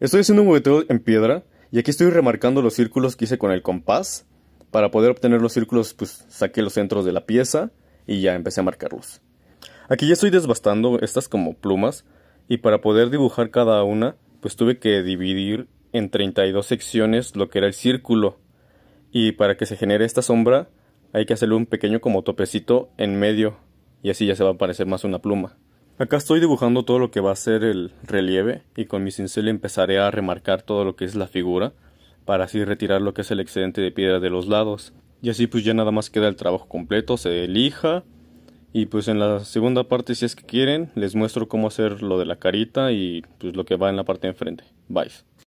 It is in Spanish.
Estoy haciendo un moveteo en piedra y aquí estoy remarcando los círculos que hice con el compás. Para poder obtener los círculos, pues saqué los centros de la pieza y ya empecé a marcarlos. Aquí ya estoy desbastando estas como plumas y para poder dibujar cada una, pues tuve que dividir en 32 secciones lo que era el círculo. Y para que se genere esta sombra, hay que hacerle un pequeño como topecito en medio y así ya se va a parecer más una pluma. Acá estoy dibujando todo lo que va a ser el relieve y con mi cincel empezaré a remarcar todo lo que es la figura para así retirar lo que es el excedente de piedra de los lados. Y así pues ya nada más queda el trabajo completo, se elija y pues en la segunda parte si es que quieren les muestro cómo hacer lo de la carita y pues lo que va en la parte de enfrente. Bye.